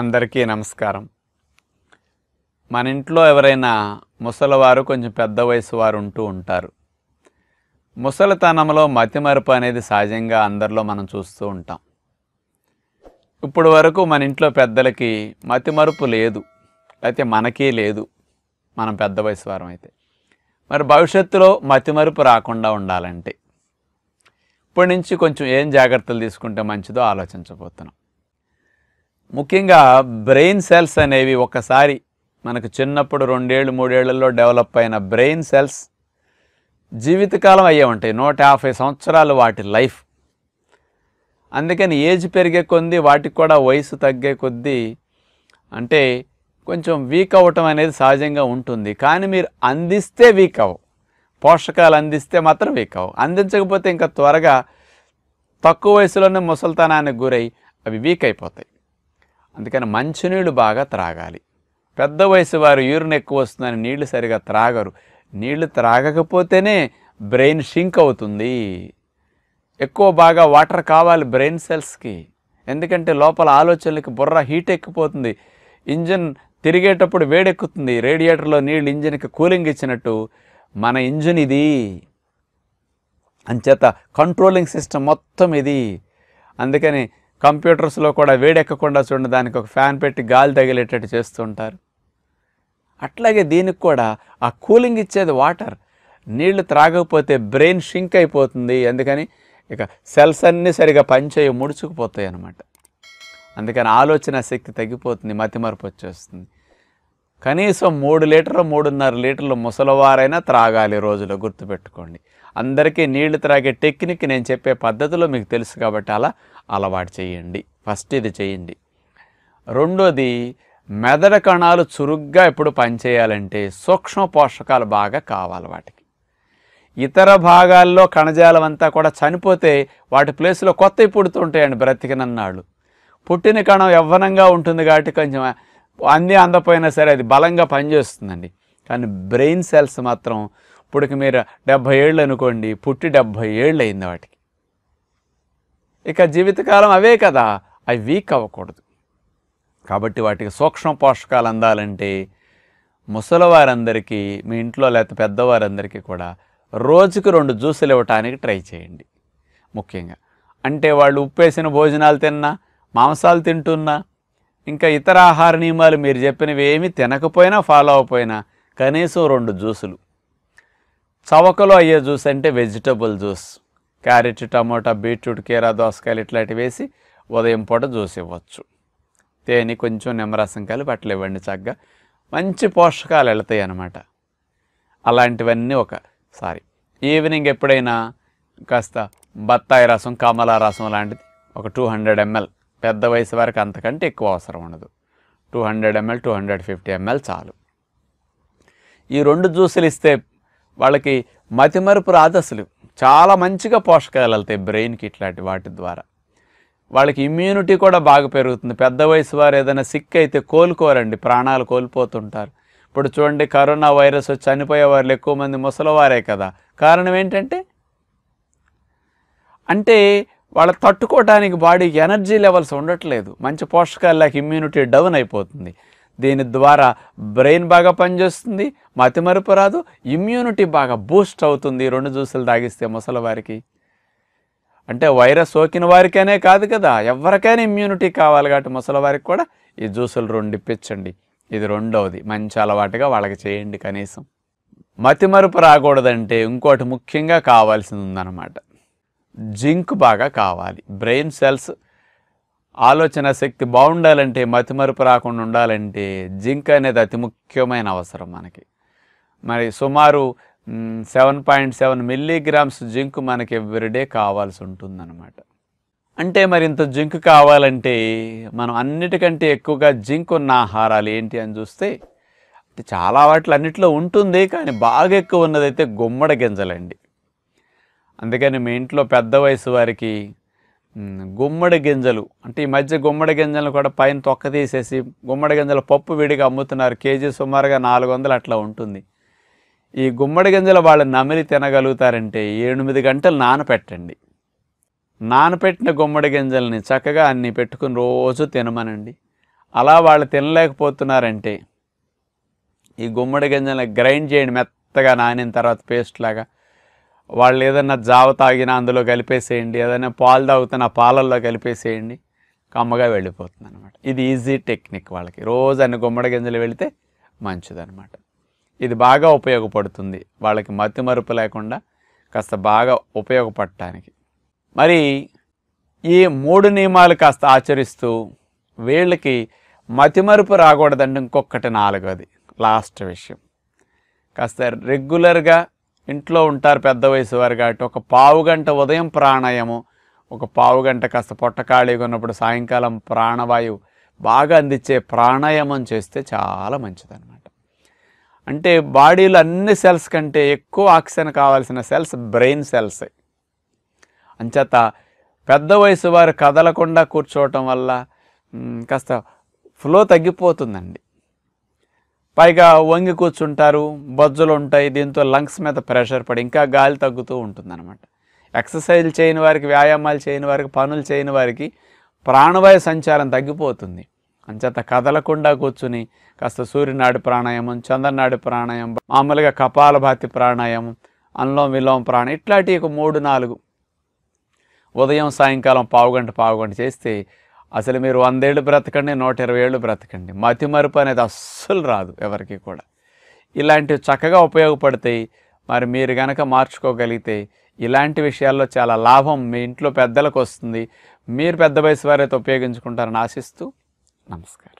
అందరికీ నమస్కారం మన ఇంట్లో ఎవరైనా ముసలివారు కొంచెం పెద్ద వయసు వారు ఉంటూ ఉంటారు ముసలితనంలో మతిమరుపు అనేది సహజంగా అందరిలో మనం చూస్తూ ఉంటాం ఇప్పుడు వరకు మన ఇంట్లో పెద్దలకి మతిమరుపు లేదు అయితే మనకీ లేదు మనం పెద్ద వయసు వారం అయితే మరి భవిష్యత్తులో మతిమరుపు రాకుండా ఉండాలంటే ఇప్పటి నుంచి కొంచెం ఏం జాగ్రత్తలు తీసుకుంటే మంచిదో ఆలోచించబోతున్నాం ముఖ్యంగా బ్రెయిన్ సెల్స్ అనేవి ఒకసారి మనకు చిన్నప్పుడు రెండేళ్ళు మూడేళ్లలో డెవలప్ అయిన బ్రెయిన్ సెల్స్ జీవితకాలం అయ్యే ఉంటాయి నూట యాభై సంవత్సరాలు వాటి లైఫ్ అందుకని ఏజ్ పెరిగే కొద్దీ వాటికి కూడా వయసు తగ్గే కొద్దీ అంటే కొంచెం వీక్ అవ్వటం అనేది సహజంగా ఉంటుంది కానీ మీరు అందిస్తే వీక్ అవ్వు పోషకాలు అందిస్తే మాత్రం వీక్ అవ్వు అందించకపోతే ఇంకా త్వరగా తక్కువ వయసులోనే ముసల్తనానికి గురై అవి వీక్ అయిపోతాయి అందుకని మంచినీళ్ళు బాగా త్రాగాలి పెద్ద వయసు వారు యూరిన్ ఎక్కువ వస్తుందని నీళ్లు సరిగా త్రాగరు నీళ్లు త్రాగకపోతేనే బ్రెయిన్ షింక్ అవుతుంది ఎక్కువ బాగా వాటర్ కావాలి బ్రెయిన్ సెల్స్కి ఎందుకంటే లోపల ఆలోచనలకి బుర్ర హీట్ ఎక్కిపోతుంది ఇంజిన్ తిరిగేటప్పుడు వేడెక్కుతుంది రేడియేటర్లో నీళ్ళు ఇంజిన్కి కూలింగ్ ఇచ్చినట్టు మన ఇంజిన్ ఇది అంచేత కంట్రోలింగ్ సిస్టమ్ మొత్తం ఇది అందుకని కంప్యూటర్స్లో కూడా వేడెక్కకుండా చూడండి దానికి ఒక ఫ్యాన్ పెట్టి గాలి తగిలేటట్టు చేస్తుంటారు అట్లాగే దీనికి కూడా ఆ కూలింగ్ ఇచ్చేది వాటర్ నీళ్లు త్రాగకపోతే బ్రెయిన్ షింక్ అయిపోతుంది అందుకని ఇక సెల్స్ అన్నీ సరిగా పనిచేయి ముడుచుకుపోతాయి అన్నమాట అందుకని ఆలోచన శక్తి తగ్గిపోతుంది మతిమరపు వచ్చేస్తుంది కనీసం మూడు లీటర్లు మూడున్నర లీటర్లు ముసలవారైనా త్రాగాలి రోజులో గుర్తుపెట్టుకోండి అందరికీ నీళ్లు త్రాగే టెక్నిక్ నేను చెప్పే పద్ధతిలో మీకు తెలుసు కాబట్టి అలా అలవాటు చేయండి ఫస్ట్ ఇది చేయండి రెండోది మెదడు కణాలు చురుగ్గా ఇప్పుడు పనిచేయాలంటే సూక్ష్మ పోషకాలు బాగా కావాలి వాటికి ఇతర భాగాల్లో కణజాలం అంతా కూడా చనిపోతే వాటి ప్లేస్లో కొత్తవి పుడుతుంటాయండి బ్రతికినన్నాళ్ళు పుట్టిన కణం యవ్వనంగా ఉంటుంది కాబట్టి కొంచెం అంది అందపోయినా సరే అది బలంగా పనిచేస్తుందండి కానీ బ్రెయిన్ సెల్స్ మాత్రం ఇప్పటికి మీరు డెబ్భై ఏళ్ళు అనుకోండి పుట్టి డెబ్భై ఏళ్ళు అయింది వాటికి ఇక జీవితకాలం అవే కదా అవి వీక్ అవ్వకూడదు కాబట్టి వాటికి సూక్ష్మ పోషకాలు అందాలంటే ముసలివారందరికీ మీ ఇంట్లో లేకపోతే పెద్దవారందరికీ కూడా రోజుకు రెండు జ్యూసులు ఇవ్వటానికి ట్రై చేయండి ముఖ్యంగా అంటే వాళ్ళు ఉప్పేసిన భోజనాలు తిన్నా మాంసాలు తింటున్నా ఇంకా ఇతర ఆహార నియమాలు మీరు చెప్పినవి ఏమి తినకపోయినా ఫాలో అవ్వకపోయినా కనీసం రెండు జ్యూసులు చవకలో అయ్యే జ్యూస్ అంటే vegetable juice carrot tomato beetroot కీరా దోసకాయలు ఇట్లాంటివి వేసి ఉదయం పూట జ్యూస్ ఇవ్వచ్చు తేనె కొంచెం నిమ్మరసం కలిపి అట్లా ఇవ్వండి చక్కగా మంచి పోషకాలు వెళతాయి అన్నమాట అలాంటివన్నీ ఒక సారీ ఈవినింగ్ ఎప్పుడైనా కాస్త బత్తాయి రసం కమలా రసం లాంటిది ఒక టూ హండ్రెడ్ ఎంఎల్ పెద్ద వయసు వరకు అంతకంటే ఎక్కువ అవసరం ఉండదు two hundred ML two hundred fifty ML చాలు ఈ రెండు జ్యూసులు ఇస్తే వాళ్ళకి మతిమరుపు రాదు అసలు చాలా మంచిగా పోషకాలు వెళ్తాయి బ్రెయిన్కి ఇట్లాంటి వాటి ద్వారా వాళ్ళకి ఇమ్యూనిటీ కూడా బాగా పెరుగుతుంది పెద్ద వయసు వారు ఏదైనా సిక్ అయితే కోలుకోరండి ప్రాణాలు కోల్పోతుంటారు ఇప్పుడు చూడండి కరోనా వైరస్ వచ్చి చనిపోయే వాళ్ళు ఎక్కువ మంది ముసలివారే కదా కారణం ఏంటంటే అంటే వాళ్ళ తట్టుకోవడానికి బాడీకి ఎనర్జీ లెవెల్స్ ఉండట్లేదు మంచి పోషకాలు లేక ఇమ్యూనిటీ డౌన్ అయిపోతుంది దీని ద్వారా బ్రెయిన్ బాగా పనిచేస్తుంది మతిమరుపు రాదు ఇమ్యూనిటీ బాగా బూస్ట్ అవుతుంది రెండు జ్యూసులు తాగిస్తే ముసలివారికి అంటే వైరస్ సోకిన వారికైనా కాదు కదా ఎవరికైనా ఇమ్యూనిటీ కావాలి కాబట్టి ముసలివారికి కూడా ఈ జ్యూసులు రెండు ఇప్పించండి ఇది రెండవది మంచి అలవాటుగా వాళ్ళకి చేయండి కనీసం మతిమరుపు రాకూడదంటే ఇంకోటి ముఖ్యంగా కావాల్సింది ఉందన్నమాట జింక్ బాగా కావాలి బ్రెయిన్ సెల్స్ ఆలోచన శక్తి బాగుండాలంటే మతిమరుపు రాకుండా ఉండాలంటే జింక్ అనేది అతి ముఖ్యమైన అవసరం మనకి మరి సుమారు seven point seven milligrams zinc మనకి ఎవ్రీడే కావాల్సి ఉంటుందన్నమాట అంటే మరి ఇంత జింక్ కావాలంటే మనం అన్నిటికంటే ఎక్కువగా జింక్ ఉన్న ఆహారాలు ఏంటి అని చూస్తే చాలా వాటిలో అన్నిట్లో ఉంటుంది కానీ బాగా ఎక్కువ ఉన్నదైతే గుమ్మడి గింజలండి అందుకని మీ ఇంట్లో పెద్ద వయసు వారికి గుమ్మడి గింజలు అంటే ఈ మధ్య గుమ్మడి గింజలు కూడా పైన తొక్క తీసేసి గుమ్మడి గింజల పప్పు విడిగా అమ్ముతున్నారు కేజీ సుమారుగా నాలుగు వందలు అట్లా ఉంటుంది ఈ గుమ్మడి గింజలు వాళ్ళు నమిలి తినగలుగుతారంటే ఎనిమిది గంటలు నానపెట్టండి నానపెట్టిన గుమ్మడి గింజల్ని చక్కగా అన్ని పెట్టుకుని రోజు తినమనండి అలా వాళ్ళు తినలేకపోతున్నారంటే ఈ గుమ్మడి గింజలను గ్రైండ్ చేయండి మెత్తగా నానిన తర్వాత పేస్ట్ లాగా వాళ్ళు ఏదైనా జావ తాగినా అందులో కలిపేసేయండి ఏదైనా పాలు తాగుతున్న పాలల్లో కలిపేసేయండి కమ్మగా వెళ్ళిపోతుంది అనమాట ఇది ఈజీ టెక్నిక్ వాళ్ళకి రోజు అన్ని గుమ్మడి గింజలు వెళితే మంచిదనమాట ఇది బాగా ఉపయోగపడుతుంది వాళ్ళకి మతి మరుపు లేకుండా కాస్త బాగా ఉపయోగపడటానికి మరి ఈ మూడు నియమాలు కాస్త ఆచరిస్తూ వీళ్ళకి మతి మరుపు రాకూడదండి ఇంకొకటి నాలుగోది లాస్ట్ విషయం కాస్త రెగ్యులర్గా ఇంట్లో ఉంటారు పెద్ద వయసు వారు కాబట్టి ఒక పావు గంట ఉదయం ప్రాణాయామం ఒక పావు గంట కాస్త పొట్ట ఖాళీగా ఉన్నప్పుడు సాయంకాలం ప్రాణవాయువు బాగా అందించే ప్రాణాయామం చేస్తే చాలా మంచిదన్నమాట అంటే బాడీలో అన్ని సెల్స్ కంటే ఎక్కువ ఆక్సిజన్ కావాల్సిన సెల్స్ బ్రెయిన్ సెల్స్ అంచేత పెద్ద వయసు వారు కదలకుండా కూర్చోవటం వల్ల కాస్త ఫ్లో తగ్గిపోతుందండి పైగా వంగి కూర్చుంటారు బొజ్జలు ఉంటాయి దీంతో లంగ్స్ మీద ప్రెషర్ పడి ఇంకా గాలి తగ్గుతూ ఉంటుందన్నమాట ఎక్సర్సైజ్లు చేయని వారికి వ్యాయామాలు చేయని వారికి పనులు చేయని వారికి ప్రాణవాయు సంచారం తగ్గిపోతుంది అంచేత కదలకుండా కూర్చుని కాస్త సూర్యనాడి ప్రాణాయామం చంద్రనాడి ప్రాణాయామం మామూలుగా కపాలభాతి ప్రాణాయామం అనులోమ విలోమ ప్రాణం ఇట్లాంటి ఒక మూడు నాలుగు ఉదయం సాయంకాలం పావుగంట పావుగంట చేస్తే అసలు మీరు వందేళ్ళు బ్రతకండి నూట ఇరవై ఏళ్ళు బ్రతకండి మతి మరుపు అనేది అస్సలు రాదు ఎవరికి కూడా ఇలాంటివి చక్కగా ఉపయోగపడతాయి మరి మీరు కనుక మార్చుకోగలిగితే ఇలాంటి విషయాల్లో చాలా లాభం మీ ఇంట్లో పెద్దలకు వస్తుంది మీరు పెద్ద వయసు వారైతే ఉపయోగించుకుంటారని ఆశిస్తూ నమస్కారం